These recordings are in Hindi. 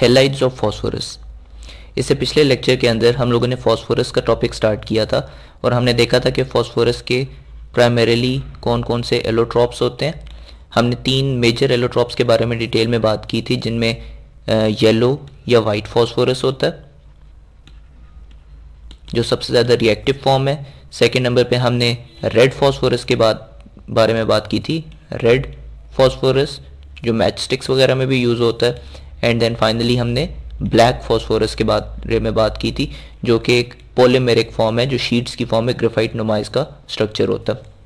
हेलाइट्स ऑफ फॉस्फोरस इससे पिछले लेक्चर के अंदर हम लोगों ने फॉस्फोरस का टॉपिक स्टार्ट किया था और हमने देखा था कि फॉस्फोरस के प्राइमरीली कौन कौन से एलोट्रॉप्स होते हैं हमने तीन मेजर एलोट्रॉप्स के बारे में डिटेल में बात की थी जिनमें येलो या वाइट फॉस्फोरस होता है जो सबसे ज़्यादा रिएक्टिव फॉर्म है सेकेंड नंबर पर हमने रेड फॉस्फोरस के बाद बारे में बात की थी रेड फॉस्फोरस जो मैच स्टिक्स वगैरह में भी यूज़ होता है एंड देन फाइनली हमने ब्लैक फॉस्फोरस के बारे में बात की थी जो कि एक पोलीमेरिक फॉर्म है जो शीट्स की फॉर्म में ग्रेफाइट नुमाइज का स्ट्रक्चर होता है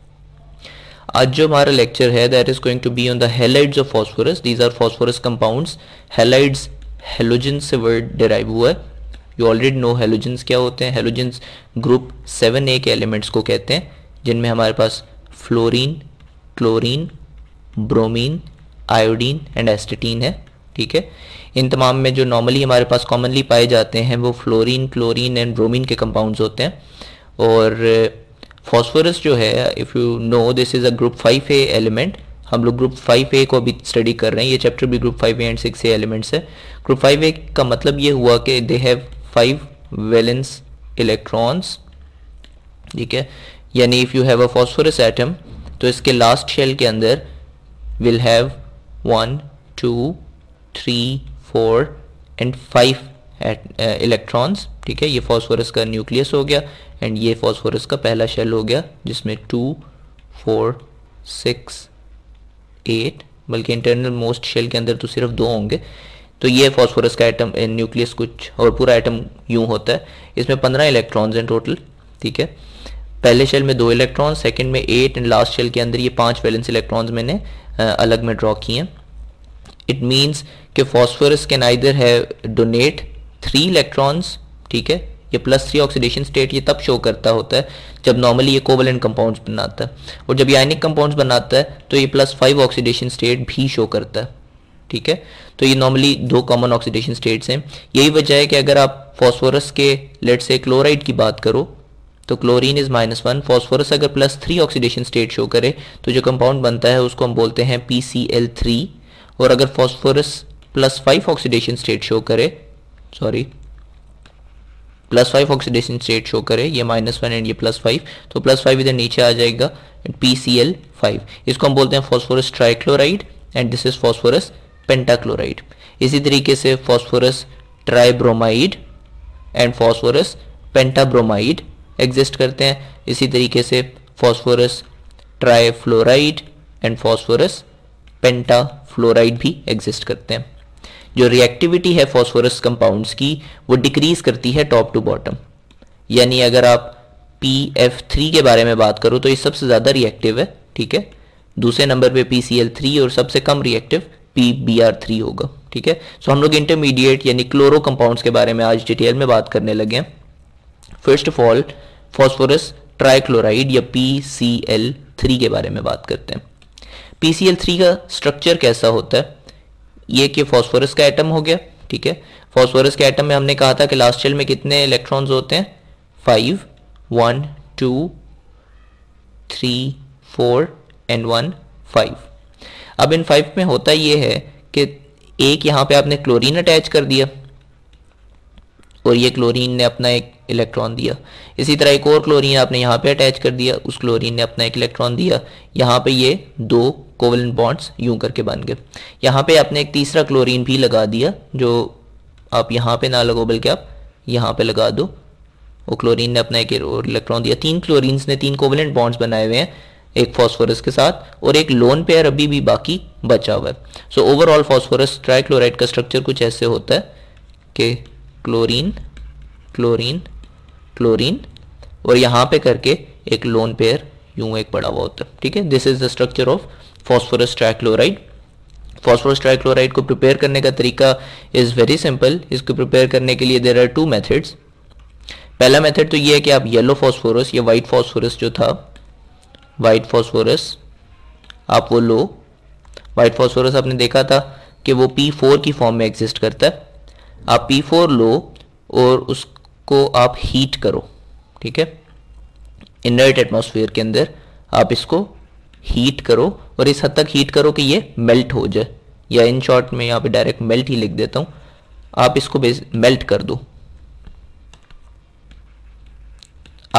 आज जो हमारा लेक्चर है that is going to be on the halides of phosphorus these are phosphorus compounds halides halogen से वर्ड डिराइव हुआ है यू ऑलरेडी नो हेलोजेंस क्या होते हैं हेलोजेंस ग्रुप सेवन ए के एलिमेंट्स को कहते हैं जिनमें हमारे पास fluorine chlorine bromine iodine and astatine है ठीक है इन तमाम में जो नॉर्मली हमारे पास कॉमनली पाए जाते हैं वो फ्लोरीन क्लोरीन एंड ब्रोमीन के कंपाउंड्स होते हैं और फॉस्फोरस uh, जो है if you know this is a group five A element हम लोग ग्रुप फाइव ए को अभी स्टडी कर रहे हैं ये चैप्टर भी group five A and six A elements है ग्रुप फाइव ए का मतलब ये हुआ कि they have five valence electrons ठीक है यानी if you have a phosphorus atom तो इसके लास्ट शेल के अंदर will have one two three four and five electrons ठीक है ये फॉस्फोरस का न्यूक्लियस हो गया एंड ये फॉस्फोरस का पहला शेल हो गया जिसमें टू फोर सिक्स एट बल्कि इंटरनल मोस्ट शेल के अंदर तो सिर्फ दो होंगे तो ये फॉस्फोरस का आइटम न्यूक्लियस uh, कुछ और पूरा आइटम यूं होता है इसमें पंद्रह इलेक्ट्रॉन्स हैं टोटल ठीक है पहले शेल में दो इलेक्ट्रॉन सेकंड में एट एंड लास्ट शेल के अंदर ये पांच वैलेंस इलेक्ट्रॉन्स मैंने uh, अलग में ड्रॉ किए हैं इट मीन्स कि फॉस्फोरस कैन आइदर है डोनेट थ्री इलेक्ट्रॉन्स ठीक है ये प्लस थ्री ऑक्सीडेशन स्टेट ये तब शो करता होता है जब नॉर्मली ये कोवलेंट कंपाउंड्स बनाता है और जब ये आयनिक कंपाउंड्स बनाता है तो ये प्लस फाइव ऑक्सीडेशन स्टेट भी शो करता है ठीक है तो ये नॉर्मली दो कॉमन ऑक्सीडेशन स्टेट्स हैं यही वजह है कि अगर आप फॉस्फोरस के लेट से क्लोराइड की बात करो तो chlorine is minus one phosphorus अगर plus three oxidation state show करे तो जो कंपाउंड बनता है उसको हम बोलते हैं पी सी एल थ्री और अगर phosphorus plus five oxidation state show करे sorry plus five oxidation state show करे ये माइनस वन एंड ये प्लस फाइव तो प्लस फाइव इधर नीचे आ जाएगा पी सी एल फाइव इसको हम बोलते हैं phosphorus trichloride and this is phosphorus pentachloride इसी तरीके से phosphorus tribromide and phosphorus pentabromide exist करते हैं इसी तरीके से phosphorus trifluoride and phosphorus pentafluoride भी एग्जिस्ट करते हैं जो रिएक्टिविटी है फॉस्फोरस कंपाउंड्स की वो डिक्रीज करती है टॉप टू बॉटम यानी अगर आप पी एफ थ्री के बारे में बात करो तो ये सबसे ज़्यादा रिएक्टिव है ठीक है दूसरे नंबर पे पी सी एल थ्री और सबसे कम reactive P B R three होगा ठीक है सो हम लोग इंटरमीडिएट यानी क्लोरो कंपाउंड्स के बारे में आज डिटेल में बात करने लगे हैं first of all phosphorus trichloride या पी सी एल थ्री के बारे में बात करते हैं PCl3 थ्री का स्ट्रक्चर कैसा होता है ये कि फॉस्फोरस का एटम हो गया ठीक है फॉस्फोरस के एटम में हमने कहा था कि लास्ट शेल में कितने इलेक्ट्रॉन्स होते हैं five one two three four and one five अब इन फाइव में होता ये है कि एक यहाँ पे आपने क्लोरीन अटैच कर दिया और ये क्लोरीन ने अपना एक इलेक्ट्रॉन दिया इसी तरह एक और क्लोरीन आपने यहाँ पे अटैच कर दिया उस क्लोरीन ने अपना एक इलेक्ट्रॉन दिया यहाँ पे ये दो कोवलन बॉन्ड्स यूं करके बन गए यहाँ पे आपने एक तीसरा क्लोरीन भी लगा दिया जो आप यहाँ पे ना लगाओ बल्कि आप यहाँ पे लगा दो वो क्लोरीन ने अपना एक और इलेक्ट्रॉन दिया तीन क्लोरीन ने तीन कोवलन बॉन्ड्स बनाए हुए हैं एक फॉस्फोरस के साथ और एक लोन पेयर अभी भी बाकी बचा हुआ है सो ओवरऑल फॉस्फोरस ट्राइक्लोराइड का स्ट्रक्चर कुछ ऐसे होता है कि क्लोरीन क्लोरीन क्लोरीन और यहाँ पे करके एक लोन पेयर यूं एक पड़ा हुआ होता है ठीक है this is the structure of phosphorus trichloride phosphorus trichloride को प्रिपेयर करने का तरीका इज़ वेरी सिंपल इसको प्रिपेयर करने के लिए देर आर टू मेथड्स पहला मेथड तो ये है कि आप येलो फॉस्फोरस या वाइट फॉस्फोरस जो था वाइट फॉस्फोरस आप वो लो वाइट फॉस्फोरस आपने देखा था कि वो P4 की फॉर्म में एग्जिस्ट करता है आप P4 लो और उस को आप हीट करो ठीक है इनर्ट एटमोसफियर के अंदर आप इसको हीट करो और इस हद तक हीट करो कि ये मेल्ट हो जाए या इन शॉर्ट में यहाँ पे डायरेक्ट मेल्ट ही लिख देता हूँ आप इसको मेल्ट कर दो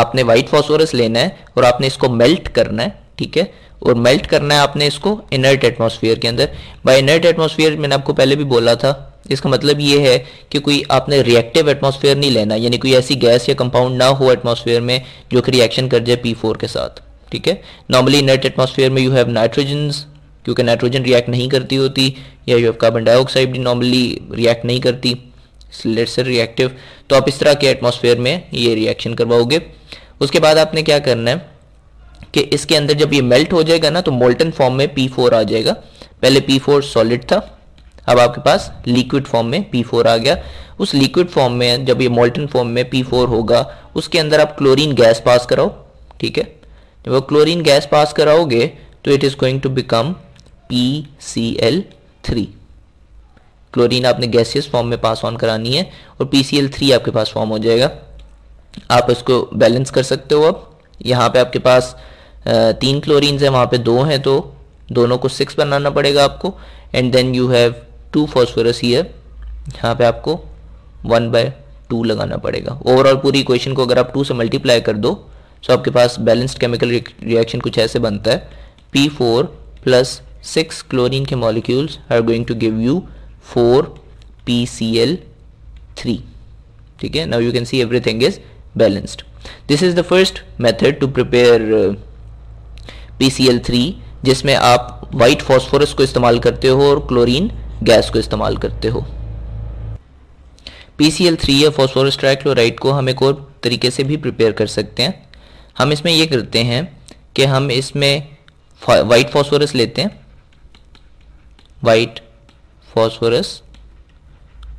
आपने वाइट फॉस्फोरस लेना है और आपने इसको मेल्ट करना है ठीक है और मेल्ट करना है आपने इसको इनर्ट एटमॉस्फेयर के अंदर बाय इनर्ट एटमॉस्फेयर मैंने आपको पहले भी बोला था इसका मतलब ये है कि कोई आपने रिएक्टिव एटमॉस्फेयर नहीं लेना यानी कोई ऐसी गैस या कंपाउंड ना हो एटमॉस्फेयर में जो कि रिएक्शन कर जाए पी फोर के साथ ठीक है नॉर्मली नेट एटमॉस्फेयर में यू हैव नाइट्रोजन क्योंकि नाइट्रोजन रिएक्ट नहीं करती होती या यू हैव कार्बन डाइऑक्साइड भी नॉर्मली रिएक्ट नहीं करती लेट से रिएक्टिव तो आप इस तरह के एटमॉस्फेयर में ये रिएक्शन करवाओगे उसके बाद आपने क्या करना है कि इसके अंदर जब ये मेल्ट हो जाएगा ना तो मोल्टन फॉर्म में पी फोर आ जाएगा पहले पी फोर सॉलिड था अब आपके पास लिक्विड फॉर्म में P4 आ गया उस लिक्विड फॉर्म में जब ये मोल्टन फॉर्म में P4 होगा उसके अंदर आप क्लोरीन गैस पास कराओ ठीक है जब आप क्लोरीन गैस पास कराओगे तो it is going to become P C L three chlorine आपने गैसियस फॉर्म में पास ऑन करानी है और पी सी एल थ्री आपके पास फॉर्म हो जाएगा आप इसको बैलेंस कर सकते हो अब यहाँ पे आपके पास तीन क्लोरीन्स है वहाँ पे दो हैं तो दोनों को सिक्स बनाना पड़ेगा आपको and then you have to phosphorus ईयर यहाँ पे आपको वन बाय टू लगाना पड़ेगा ओवरऑल पूरी इक्वेशन को अगर आप टू से मल्टीप्लाई कर दो तो आपके पास बैलेंस्ड केमिकल रिएक्शन कुछ ऐसे बनता है P four plus six chlorine के molecules are going to give you four P C L three ठीक है now you can see everything is balanced this is the first method to prepare P C L three जिसमें आप वाइट फॉस्फोरस को इस्तेमाल करते हो और क्लोरीन गैस को इस्तेमाल करते हो पी सी एल थ्री या फॉस्फोरस ट्राइक्लोराइड को हम एक और तरीके से भी प्रिपेयर कर सकते हैं हम इसमें ये करते हैं कि हम इसमें वाइट फॉस्फोरस लेते हैं वाइट फॉस्फोरस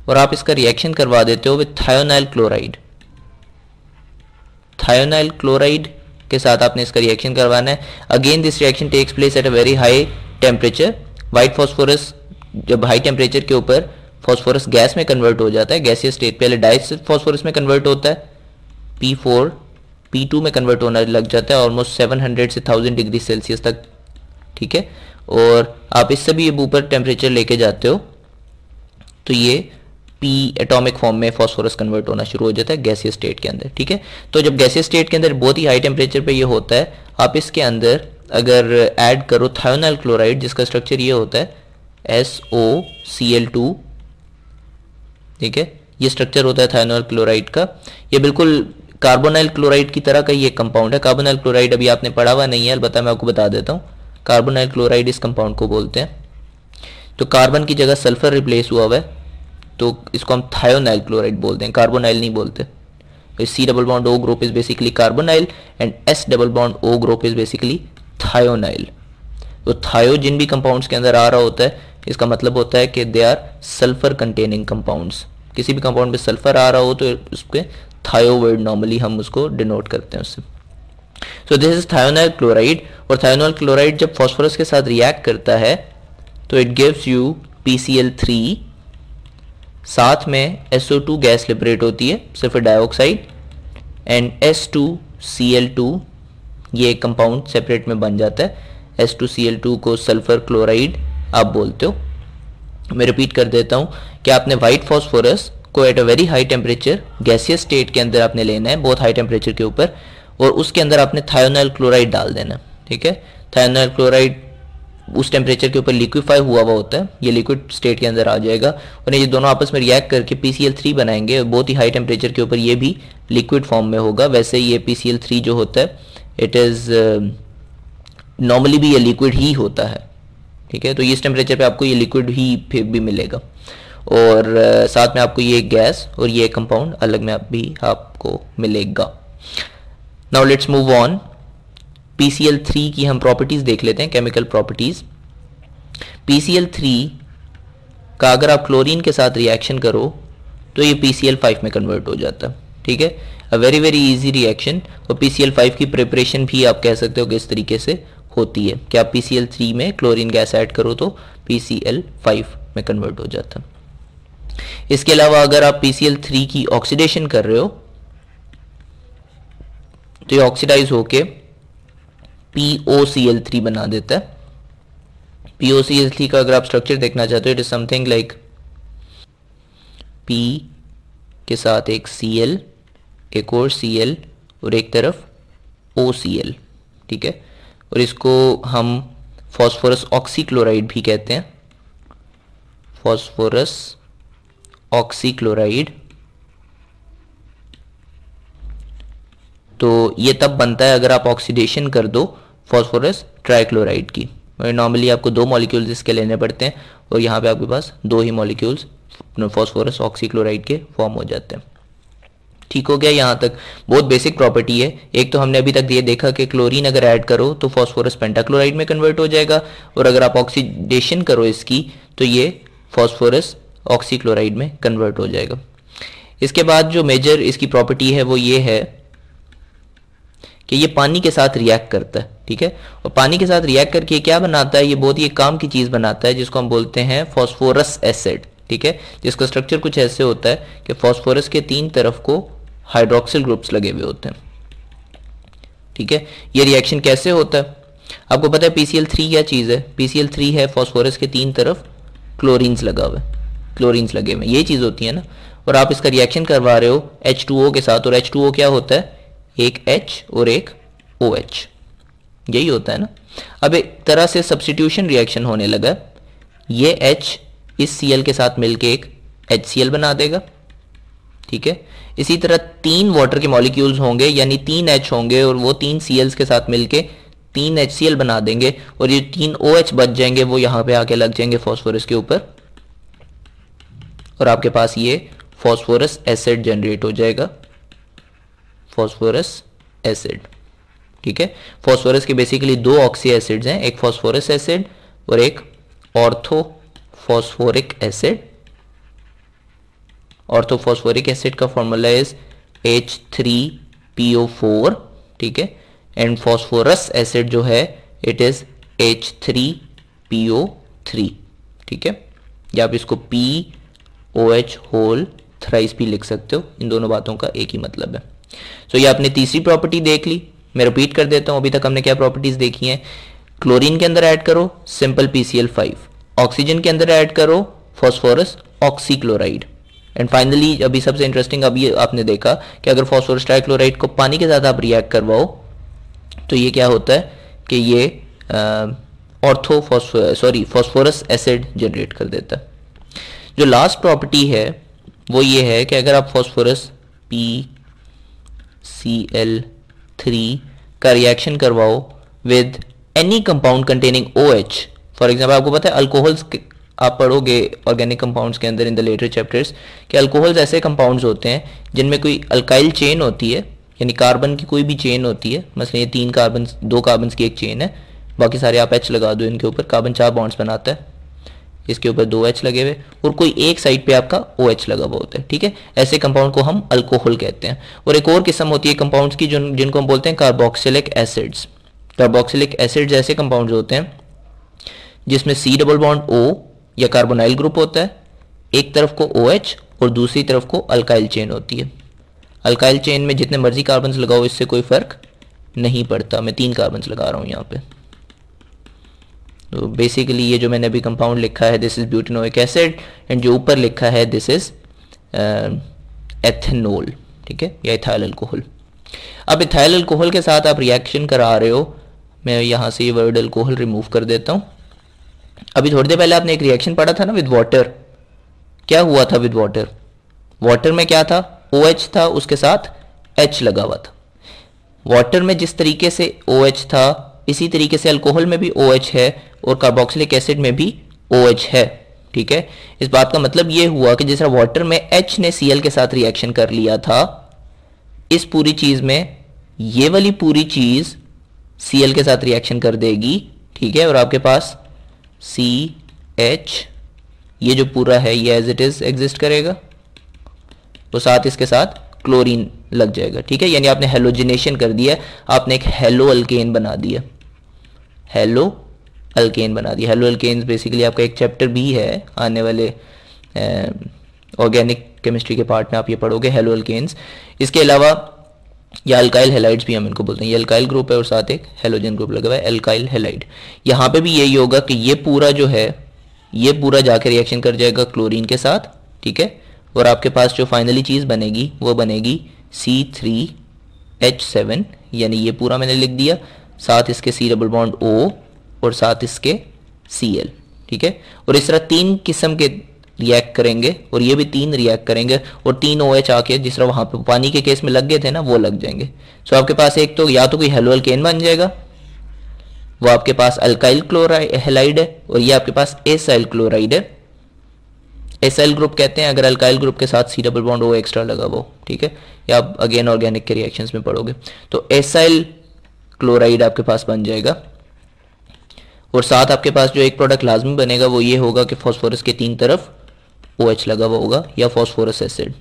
और आप इसका रिएक्शन करवा देते हो with thionyl chloride thionyl chloride के साथ आपने इसका रिएक्शन करवाना है again this reaction takes place at a very high temperature white phosphorus जब हाई टेम्परेचर के ऊपर फॉस्फोरस गैस में कन्वर्ट हो जाता है गैसीय स्टेट पहले डाइस फॉस्फोरस में कन्वर्ट होता है पी फोर पी टू में कन्वर्ट होना लग जाता है ऑलमोस्ट सेवन हंड्रेड से थाउजेंड डिग्री सेल्सियस तक ठीक है और आप इससे भी ऊपर टेम्परेचर लेके जाते हो तो ये पी एटॉमिक फॉर्म में फॉस्फोरस कन्वर्ट होना शुरू हो जाता है गैसीय स्टेट के अंदर ठीक है तो जब गैसीय स्टेट के अंदर बहुत ही हाई टेम्परेचर पर यह होता है आप इसके अंदर अगर ऐड करो थायोनल क्लोराइड जिसका स्ट्रक्चर ये होता है S O C L two ठीक है ये स्ट्रक्चर होता है थायनोल क्लोराइड का ये बिल्कुल कार्बोनाइल क्लोराइड की तरह का ये कंपाउंड है कार्बोनाइल क्लोराइड अभी आपने पढ़ा हुआ नहीं है अलबत्ता मैं आपको बता देता हूँ कार्बोनाइल क्लोराइड इस कंपाउंड को बोलते हैं तो कार्बन की जगह सल्फर रिप्लेस हुआ हुआ है तो इसको हम थायोनाइल क्लोराइड बोलते हैं कार्बोनाइल नहीं बोलते C double bond O group is basically carbonyl and S double bond O group is basically thionyl तो थायो तो जिन भी कंपाउंड्स के अंदर आ रहा होता है इसका मतलब होता है कि they are sulphur containing compounds किसी भी कंपाउंड में सल्फर आ रहा हो तो उसके थायोवर्ड नॉर्मली हम उसको डिनोट करते हैं उससे so this is thionyl chloride और थायोनाइल क्लोराइड जब फॉस्फोरस के साथ रिएक्ट करता है तो it gives you P C L three साथ में SO2 टू गैस लिबरेट होती है सिर्फ dioxide and S two C L two ये कंपाउंड सेपरेट में बन जाता है S two C L two को सल्फर क्लोराइड आप बोलते हो मैं रिपीट कर देता हूँ कि आपने वाइट फॉस्फोरस को at a very high temperature gaseous state के अंदर आपने लेना है बहुत हाई टेम्परेचर के ऊपर और उसके अंदर आपने थायोनाइल क्लोराइड डाल देना ठीक है थायोनाइल क्लोराइड उस टेम्परेचर के ऊपर लिक्विफाई हुआ हुआ होता है ये लिक्विड स्टेट के अंदर आ जाएगा और ये दोनों आपस में रिएक्ट करके पी थ्री बनाएंगे बहुत ही हाई टेम्परेचर के ऊपर ये भी लिक्विड फॉर्म में होगा वैसे ये पी थ्री जो होता है इट इज़ नॉर्मली भी ये लिक्विड ही होता है ठीक है तो इस टेम्परेचर पे आपको ये लिक्विड ही फिर भी मिलेगा और साथ में आपको ये गैस और ये कंपाउंड अलग में आप भी आपको मिलेगा now let's move on P C L three की हम प्रॉपर्टीज़ देख लेते हैं chemical properties P C L three का अगर आप क्लोरीन के साथ रिएक्शन करो तो ये पी सी एल फाइव में कन्वर्ट हो जाता है ठीक है a very very easy reaction और पीसीएल फाइव की प्रिपरेशन भी आप कह सकते हो कि इस तरीके से होती है क्या पी सी एल थ्री में क्लोरीन गैस ऐड करो तो पी सी एल फाइव में कन्वर्ट हो जाता है इसके अलावा अगर आप पी सी एल थ्री की ऑक्सीडेशन कर रहे हो तो ये ऑक्सीडाइज होके P O C L three बना देता है P O C L three का अगर आप स्ट्रक्चर देखना चाहते हो it is something like P के साथ एक सी एल एक और सी एल और एक तरफ ओ सी एल ठीक है और इसको हम फॉस्फोरस ऑक्सीक्लोराइड भी कहते हैं फॉस्फोरस ऑक्सीक्लोराइड तो ये तब बनता है अगर आप ऑक्सीडेशन कर दो फॉस्फोरस ट्राइक्लोराइड की नॉर्मली आपको दो मॉलिक्यूल्स इसके लेने पड़ते हैं और यहाँ पे आपके पास दो ही मॉलिक्यूल्स फॉस्फोरस ऑक्सीक्लोराइड के फॉर्म हो जाते हैं ठीक हो गया यहाँ तक बहुत बेसिक प्रॉपर्टी है एक तो हमने अभी तक ये देखा कि क्लोरीन अगर ऐड करो तो फॉस्फोरस पेंटाक्लोराइड में कन्वर्ट हो जाएगा और अगर आप ऑक्सीडेशन करो इसकी तो ये फॉस्फोरस ऑक्सीक्लोराइड में कन्वर्ट हो जाएगा इसके बाद जो मेजर इसकी प्रॉपर्टी है वो ये है कि ये पानी के साथ रिएक्ट करता है ठीक है और पानी के साथ रिएक्ट करके क्या बनाता है ये बहुत ही काम की चीज़ बनाता है जिसको हम बोलते हैं फॉस्फोरस एसिड ठीक है जिसका स्ट्रक्चर कुछ ऐसे होता है कि फॉस्फोरस के तीन तरफ को हाइड्रोक्सिल ग्रुप्स लगे हुए होते हैं ठीक है ये रिएक्शन कैसे होता है आपको पता है पीसीएल थ्री क्या चीज़ है पीसीएल थ्री है फॉस्फोरस के तीन तरफ क्लोरीन्स लगा हुआ है क्लोरीन्स लगे हुए ये चीज़ होती है ना और आप इसका रिएक्शन करवा रहे हो एच टू ओ के साथ और एच टू ओ क्या होता है एक एच और एक ओ OH. एच यही होता है ना अब एक तरह से सब्सटीट्यूशन रिएक्शन होने लगा ये एच इस सी एल के साथ मिलके एक एच सी एल बना देगा ठीक है इसी तरह तीन वाटर के मॉलिक्यूल्स होंगे यानी तीन एच होंगे और वो तीन सी के साथ मिलके तीन एच बना देंगे और ये तीन ओ OH बच जाएंगे वो यहां पे आके लग जाएंगे फॉस्फोरस के ऊपर और आपके पास ये फॉस्फोरस एसिड जनरेट हो जाएगा फॉस्फोरस एसिड ठीक है फॉस्फोरस के बेसिकली दो ऑक्सी एसिड्स हैं एक फॉस्फोरस एसिड और एक ortho phosphoric acid orthophosphoric acid का formula is H three P O four ठीक है एंड फॉस्फोरस एसिड जो है it is H three P O three ठीक है या आप इसको P O H whole thrice भी लिख सकते हो इन दोनों बातों का एक ही मतलब है सो so, ये आपने तीसरी प्रॉपर्टी देख ली मैं रिपीट कर देता हूँ अभी तक हमने क्या प्रॉपर्टीज देखी हैं क्लोरीन के अंदर ऐड करो सिंपल पीसीएल फाइव ऑक्सीजन के अंदर ऐड करो फॉस्फोरस ऑक्सीक्लोराइड एंड फाइनली अभी सबसे इंटरेस्टिंग अब ये आपने देखा कि अगर फॉस्फोरस ट्राइक्लोराइड को पानी के साथ आप रिएक्ट करवाओ तो ये क्या होता है कि ये ortho sorry phosphorus acid generate कर देता है जो लास्ट प्रॉपर्टी है वो ये है कि अगर आप phosphorus P C L three का रिएक्शन करवाओ with any compound containing O H for example आपको पता है अल्कोहल्स आप पढ़ोगे ऑर्गेनिक कंपाउंड्स के अंदर इन द लेटर चैप्टर्स कि अल्कोहल्स ऐसे कंपाउंड्स होते हैं जिनमें कोई अल्काइल चेन होती है यानी कार्बन की कोई भी चेन होती है मसलन ये तीन कार्बन दो कार्बन की एक चेन है बाकी सारे आप एच लगा दो इनके ऊपर कार्बन चार बॉन्ड्स बनाता है इसके ऊपर दो एच लगे हुए और कोई एक साइड पे आपका ओ OH एच लगा हुआ होता है ठीक है ऐसे कंपाउंड को हम अल्कोहल कहते हैं और एक और किस्म होती है कंपाउंड्स की जो जिनको हम बोलते हैं कार्बोक्सिलिक एसिड्स कार्बोक्सिलिक एसिड्स ऐसे कंपाउंड्स होते हैं जिसमें सी डबल बॉन्ड ओ यह कार्बोनाइल ग्रुप होता है एक तरफ को ओ OH और दूसरी तरफ को अल्काइल चेन होती है अल्काइल चेन में जितने मर्जी कार्बन लगाओ इससे कोई फ़र्क नहीं पड़ता मैं तीन कार्बन लगा रहा हूँ यहाँ पे तो बेसिकली ये जो मैंने अभी कंपाउंड लिखा है this is butanoic acid and जो ऊपर लिखा है दिस इज़ एथेनोल ठीक है या इथाइल अल्कोहल अब इथाइल अल्कोहल के साथ आप रिएक्शन करा रहे हो मैं यहाँ से ये वर्ड अल्कोहल रिमूव कर देता हूँ अभी थोड़ी देर पहले आपने एक रिएक्शन पढ़ा था ना विद वाटर क्या हुआ था विद वाटर वाटर में क्या था ओ OH था उसके साथ एच लगा हुआ था वाटर में जिस तरीके से ओ OH था इसी तरीके से अल्कोहल में भी ओ OH है और कार्बोक्सिलिक एसिड में भी ओ OH है ठीक है इस बात का मतलब यह हुआ कि जिस तरह वाटर में एच ने सी के साथ रिएक्शन कर लिया था इस पूरी चीज में ये वाली पूरी चीज सीएल के साथ रिएक्शन कर देगी ठीक है और आपके पास सी एच ये जो पूरा है ये एज इट इज एग्जिस्ट करेगा तो साथ इसके साथ क्लोरीन लग जाएगा ठीक है यानी आपने हेलोजिनेशन कर दिया आपने एक हेलो अल्केन बना दिया हेलो अल्केन बना दिया हेलो अल्केन बेसिकली आपका एक चैप्टर भी है आने वाले ऑर्गेनिक केमिस्ट्री के पार्ट में आप ये पढ़ोगे हेलो अल्केन्स इसके अलावा या अल्काइल हेलाइड्स भी हम इनको बोलते हैं ये अल्काइल ग्रुप है और साथ एक हेलोजन ग्रुप लगा हुआ है अल्काइल हेलाइड यहाँ पे भी यही होगा कि ये पूरा जो है ये पूरा जाके रिएक्शन कर जाएगा क्लोरीन के साथ ठीक है और आपके पास जो फाइनली चीज़ बनेगी वो बनेगी सी थ्री एच सेवन यानी ये पूरा मैंने लिख दिया साथ इसके सी डबल बॉन्ड ओ और साथ इसके सी एल ठीक है और इस तरह तीन किस्म के रिएक्ट करेंगे और ये भी तीन रिएक्ट करेंगे और तीन ओ एच आके जिस तरह वहां पे पानी के केस में लग गए थे ना वो लग जाएंगे सो आपके पास एक तो या तो कोई हेलोअल केन बन जाएगा वो आपके पास अल्काइल क्लोराइड है और ये आपके पास एसाइल क्लोराइड है एसाइल ग्रुप कहते हैं अगर अल्काइल ग्रुप के साथ C double bond O extra लगा वो ठीक है या आप अगेन ऑर्गेनिक के रिएक्शन में पढ़ोगे तो एसाइल क्लोराइड आपके पास बन जाएगा और साथ आपके पास जो एक प्रोडक्ट लाजमी बनेगा वो ये होगा कि फॉस्फोरस के तीन तरफ ओ OH लगा हुआ होगा या फॉस्फोरस एसिड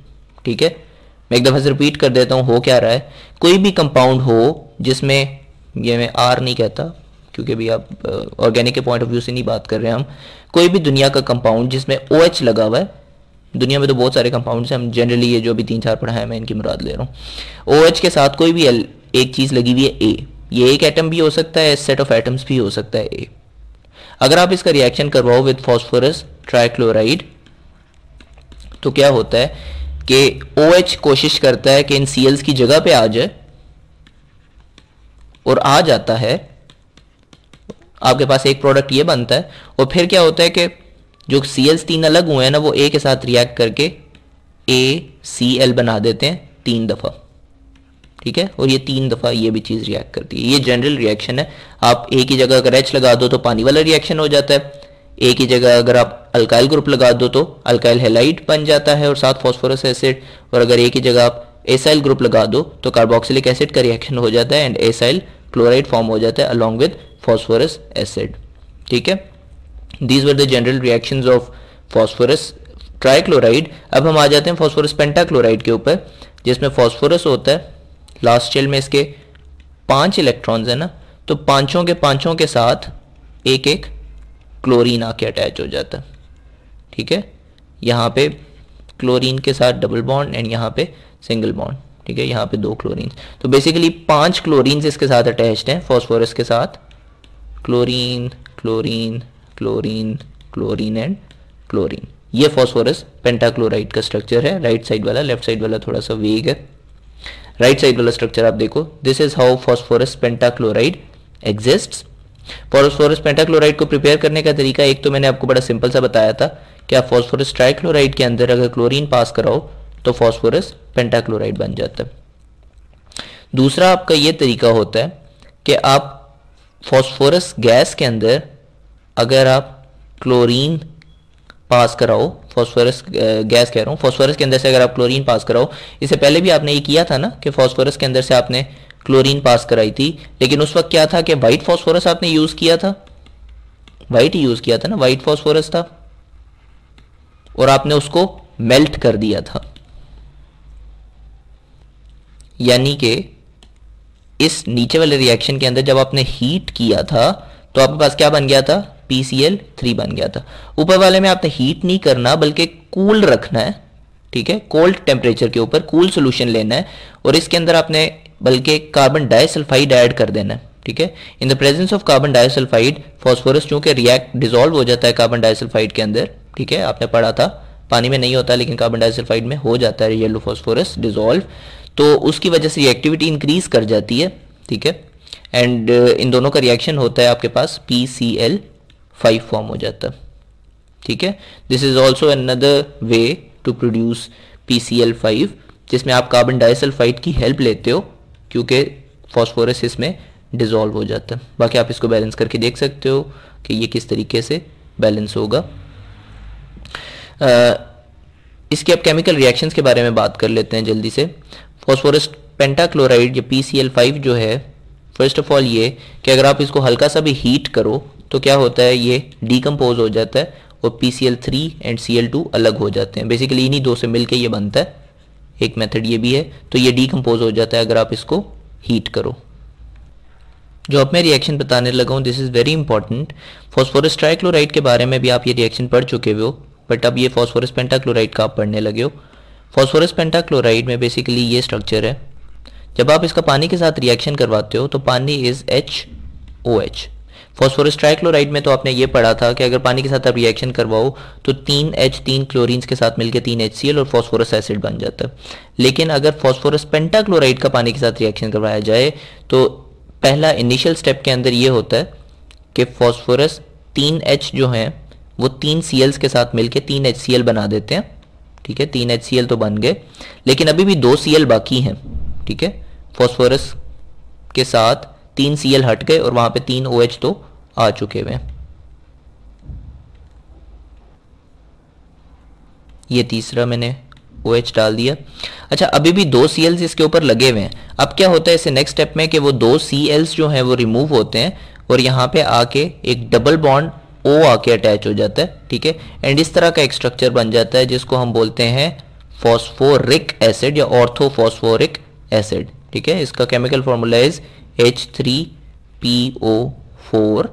ठीक है मैं एक दफ़ा से रिपीट कर देता हूँ हो क्या रहा है कोई भी कंपाउंड हो जिसमें ये मैं आर नहीं कहता क्योंकि अभी आप ऑर्गेनिक के पॉइंट ऑफ व्यू से नहीं बात कर रहे हैं हम कोई भी दुनिया का कंपाउंड जिसमें ओ OH लगा हुआ है दुनिया में तो बहुत सारे कंपाउंड्स हैं हम जनरली ये जो अभी तीन चार पढ़ाए मैं इनकी मुराद ले रहा हूँ ओ OH के साथ कोई भी एल, एक चीज़ लगी हुई है ए ये एक एटम भी हो सकता है सेट ऑफ एटम्स भी हो सकता है ए अगर आप इसका रिएक्शन करवाओ विद फॉस्फोरस ट्राइक्लोराइड तो क्या होता है कि ओ OH कोशिश करता है कि इन सी की जगह पे आ जाए और आ जाता है आपके पास एक प्रोडक्ट ये बनता है और फिर क्या होता है कि जो सी तीन अलग हुए हैं ना वो ए के साथ रिएक्ट करके ए सी एल बना देते हैं तीन दफ़ा ठीक है और ये तीन दफ़ा ये भी चीज़ रिएक्ट करती है ये जनरल रिएक्शन है आप ए की जगह अगर एच लगा दो तो पानी वाला रिएक्शन हो जाता है एक ही जगह अगर आप अल्काइल ग्रुप लगा दो तो अल्काइल हेलाइट बन जाता है और साथ फॉस्फोरस एसिड और अगर एक ही जगह आप एसाइल ग्रुप लगा दो तो कार्बोक्सिलिक एसिड का रिएक्शन हो जाता है एंड एसाइल क्लोराइड फॉर्म हो जाता है अलॉन्ग विद फॉस्फोरस एसिड ठीक है these were the general reaction of phosphorus trichloride अब हम आ जाते हैं फॉस्फोरस पेंटाक्लोराइड के ऊपर जिसमें फॉस्फोरस होता है लास्ट चेल में इसके पांच इलेक्ट्रॉन्स है ना तो पांचों के पांचों के साथ एक एक क्लोरीन आके अटैच हो जाता है ठीक है यहाँ पे क्लोरीन के साथ डबल बॉन्ड एंड यहाँ पे सिंगल बॉन्ड ठीक है यहाँ पे दो क्लोरीन तो बेसिकली पांच क्लोरीन इसके साथ अटैच्ड हैं फॉस्फोरस के साथ chlorine chlorine chlorine chlorine and chlorine ये फॉस्फोरस पेंटाक्लोराइड का स्ट्रक्चर है राइट साइड वाला लेफ्ट साइड वाला थोड़ा सा वेग है राइट साइड वाला स्ट्रक्चर आप देखो this is how phosphorus pentachloride exists phosphorus pentachloride को प्रिपेयर करने का तरीका एक तो मैंने आपको बड़ा सिंपल सा बताया था कि आप फॉस्फोरस ट्राइक्लोराइड के अंदर अगर क्लोरीन पास कराओ तो फॉस्फोरस पेंटाक्लोराइड बन जाता है दूसरा आपका यह तरीका होता है कि आप फॉस्फोरस गैस के अंदर अगर आप क्लोरीन पास कराओ फॉस्फोरस गैस कह रहा हूँ फॉस्फोरस के अंदर से अगर आप क्लोरीन पास कराओ इससे पहले भी आपने ये किया था ना कि फॉस्फोरस के अंदर से आपने क्लोरीन पास कराई थी लेकिन उस वक्त क्या था कि वाइट फॉस्फोरस आपने यूज किया था वाइट यूज किया था ना वाइट फॉस्फोरस था और आपने उसको मेल्ट कर दिया था यानी कि इस नीचे वाले रिएक्शन के अंदर जब आपने हीट किया था तो आपके पास क्या बन गया था PCl3 थ्री बन गया था ऊपर वाले में आपने हीट नहीं करना बल्कि कूल रखना है ठीक है कोल्ड टेम्परेचर के ऊपर कूल सोल्यूशन लेना है और इसके अंदर आपने बल्कि कार्बन डाइसल्फाइड ऐड कर देना है ठीक है in the presence of carbon disulphide phosphorus चूंकि रिएक्ट डिजोल्व हो जाता है कार्बन डाइसल्फाइड के अंदर ठीक है आपने पढ़ा था पानी में नहीं होता लेकिन कार्बन डाइसल्फाइड में हो जाता है येलो फॉस्फोरस डिजोल्व तो उसकी वजह से रिएक्टिविटी इंक्रीज कर जाती है ठीक है एंड uh, इन दोनों का रिएक्शन होता है आपके पास P C L five form हो जाता है ठीक है this is also another way to produce P C L five जिसमें आप कार्बन डाइसल्फाइड की हेल्प लेते हो क्योंकि फॉस्फोरस इसमें डिज़ोल्व हो जाता है बाकी आप इसको बैलेंस करके देख सकते हो कि ये किस तरीके से बैलेंस होगा आ, इसकी अब केमिकल रिएक्शंस के बारे में बात कर लेते हैं जल्दी से फॉस्फोरस पेंटाक्लोराइड या पी सी एल फाइव जो है फर्स्ट ऑफ ऑल ये कि अगर आप इसको हल्का सा भी हीट करो तो क्या होता है ये डिकम्पोज हो जाता है और P C L three and C L two अलग हो जाते हैं बेसिकली इन्हीं दो से मिलके ये बनता है एक मेथड ये भी है तो ये डीकम्पोज हो जाता है अगर आप इसको हीट करो जो आप मैं रिएक्शन बताने लगा हूँ this is very important phosphorus trichloride के बारे में भी आप ये रिएक्शन पढ़ चुके हो बट अब ये फॉस्फोरस पेंटाक्लोराइड का आप पढ़ने लगे हो फॉस्फोरस पेंटाक्लोराइड में बेसिकली ये स्ट्रक्चर है जब आप इसका पानी के साथ रिएक्शन करवाते हो तो पानी is H O H phosphorus trichloride में तो आपने ये पढ़ा था कि अगर पानी के साथ आप रिएक्शन करवाओ तो तीन एच तीन क्लोरीन्स के साथ मिलकर तीन एच सी एल और फॉस्फोरस एसिड बन जाता है लेकिन अगर फॉस्फोरस पेंटाक्लोराइड का पानी के साथ रिएक्शन करवाया जाए तो पहला इनिशियल स्टेप के अंदर ये होता है कि फॉस्फोरस तीन एच जो हैं वो तीन सी एल्स के साथ मिलकर तीन एच सी एल बना देते हैं ठीक है तीन एच सी एल तो बन गए लेकिन अभी भी दो सी एल बाकी हैं ठीक है फॉस्फोरस के साथ तीन सी हट गए और वहां पे तीन ओ OH तो आ चुके हुए ये तीसरा मैंने ओ OH डाल दिया अच्छा अभी भी दो सी इसके ऊपर लगे हुए हैं अब क्या होता है इसे नेक्स्ट स्टेप में कि वो दो सी जो हैं वो रिमूव होते हैं और यहाँ पे आके एक डबल बॉन्ड ओ आके अटैच हो जाता है ठीक है एंड इस तरह का एक स्ट्रक्चर बन जाता है जिसको हम बोलते हैं फॉस्फोरिक एसिड या ऑर्थोफॉस्फोरिक एसिड ठीक है इसका chemical formula is H three P O four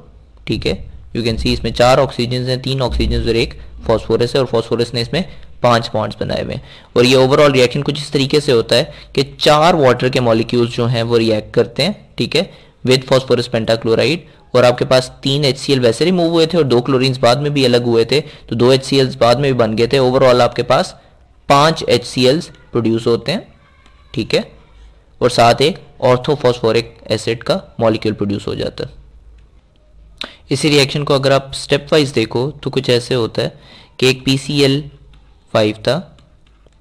ठीक है यू कैन सी इसमें चार ऑक्सीजन हैं तीन ऑक्सीजन और एक फॉस्फोरस है और फॉस्फोरस ने इसमें पांच पॉइंट्स बनाए हुए हैं और ये ओवरऑल रिएक्शन कुछ इस तरीके से होता है कि चार वाटर के मॉलिक्यूल्स जो हैं वो रिएक्ट करते हैं ठीक है विद फॉस्फोरस पेंटाक्लोराइड और आपके पास तीन एच वैसे रिमूव हुए थे और दो क्लोरिन बाद में भी अलग हुए थे तो दो एच बाद में भी बन गए थे ओवरऑल आपके पास पांच एच प्रोड्यूस होते हैं ठीक है और साथ एक ऑर्थोफॉस्फोरिक एसिड का मॉलिक्यूल प्रोड्यूस हो जाता है इसी रिएक्शन को अगर आप स्टेप वाइज देखो तो कुछ ऐसे होता है कि एक पी सी एल फाइव था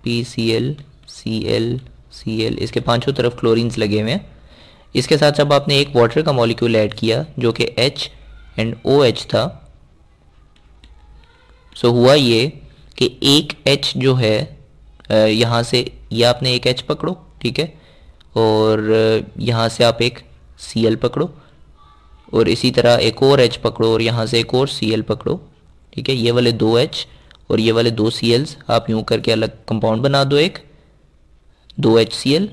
P C L C L C L इसके पांचों तरफ क्लोरीन्स लगे हुए हैं इसके साथ जब आपने एक वाटर का मॉलिक्यूल ऐड किया जो कि एच एंड ओ एच था सो so हुआ ये कि एक एच जो है यहाँ से या आपने एक एच पकड़ो ठीक है और यहाँ से आप एक सी एल पकड़ो और इसी तरह एक और एच पकड़ो और यहाँ से एक और सी एल पकड़ो ठीक है ये वाले दो एच और ये वाले दो सी एल्स आप यूँ करके अलग कंपाउंड बना दो एक दो एच सी एल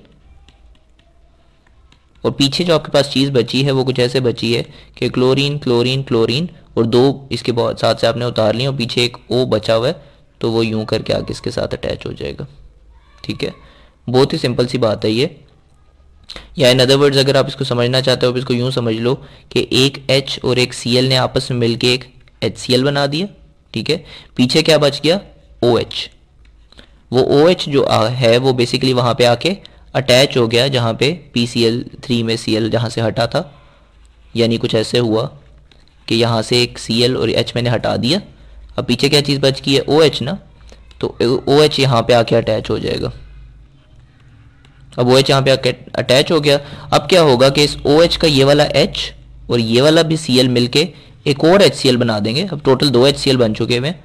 और पीछे जो आपके पास चीज़ बची है वो कुछ ऐसे बची है कि क्लोरीन क्लोरीन क्लोरीन और दो इसके बहुत साथ से आपने उतार लिया और पीछे एक ओ बचा हुआ है तो वो यूं करके आगे इसके साथ अटैच हो जाएगा ठीक है बहुत ही सिंपल सी बात है ये या इन अदर वर्ड्स अगर आप इसको समझना चाहते हो आप इसको यूं समझ लो कि एक एच और एक सी एल ने आपस में मिलके एक एच सी एल बना दिया ठीक है पीछे क्या बच गया ओ OH. एच वो ओ OH एच जो है वो बेसिकली वहां पे आके अटैच हो गया जहां पे पी सी एल थ्री में सी एल से हटा था यानी कुछ ऐसे हुआ कि यहां से एक सी एल और एच मैंने हटा दिया अब पीछे क्या चीज़ बच गई है ओ OH एच ना तो ओ OH एच पे आके अटैच हो जाएगा अब ओ OH यहाँ पे अटैच हो गया अब क्या होगा कि इस ओ OH का ये वाला एच और ये वाला भी सी एल मिलके एक और एच सी एल बना देंगे अब टोटल दो एच सी एल बन चुके हैं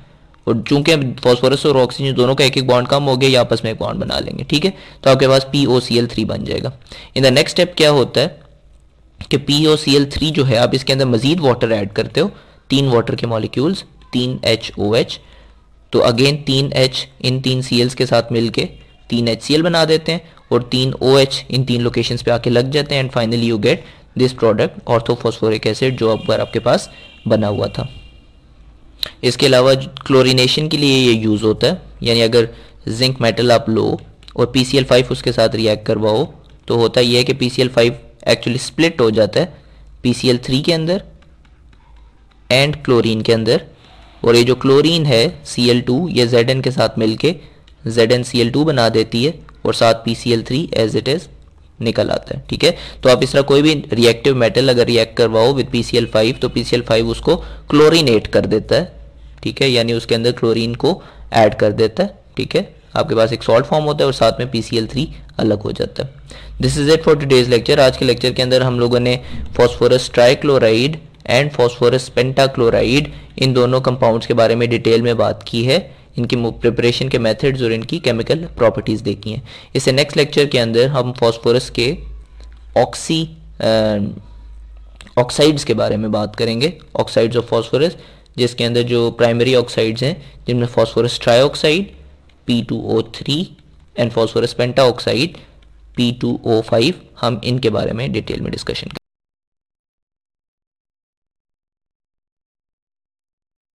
और चूंकि फॉस्फोरस और ऑक्सीजन दोनों का एक एक बॉन्ड कम हो गया आपस में एक बॉन्ड बना लेंगे ठीक है तो आपके पास P O C L three बन जाएगा इन द नेक्स्ट स्टेप क्या होता है कि P O C L three जो है आप इसके अंदर मजीद वाटर ऐड करते हो तीन वाटर के मॉलिक्यूल्स तीन एच ओ एच तो अगेन तीन एच इन तीन सी एल्स के साथ मिलके तीन एच सी एल बना देते हैं और तीन ओ OH इन तीन लोकेशन पे आके लग जाते हैं and finally you get this product orthophosphoric acid जो अब आपके पास बना हुआ था इसके अलावा क्लोरिनेशन के लिए ये यूज़ होता है यानी अगर जिंक मेटल आप लो और पी सी एल फाइव उसके साथ रिएक्ट करवाओ तो होता यह है कि P C L five actually split हो जाता है पी सी एल थ्री के अंदर एंड क्लोरीन के अंदर और ये जो क्लोरीन है सी एल टू ये Zn के साथ मिलके Z N C L two बना देती है और साथ P C L three as it is निकल आता है ठीक है तो आप इस तरह कोई भी रिएक्टिव मेटल अगर रिएक्ट करवाओ with P C L five तो पी सी एल फाइव उसको क्लोरीनेट कर देता है ठीक है यानी उसके अंदर क्लोरीन को ऐड कर देता है ठीक है आपके पास एक सॉल्ट फॉर्म होता है और साथ में पी सी एल थ्री अलग हो जाता है this is it for today's lecture आज के लेक्चर के अंदर हम लोगों ने phosphorus trichloride and phosphorus pentachloride इन दोनों कंपाउंड्स के बारे में डिटेल में बात की है इनकी प्रिपरेशन के मेथड्स और इनकी केमिकल प्रॉपर्टीज़ देखी हैं इसे नेक्स्ट लेक्चर के अंदर हम फॉस्फोरस के ऑक्सी ऑक्साइड्स के बारे में बात करेंगे ऑक्साइड्स ऑफ फॉस्फोरस जिसके अंदर जो प्राइमरी ऑक्साइड्स हैं जिनमें phosphorus trioxide three and phosphorus penta oxide five हम इनके बारे में डिटेल में डिस्कशन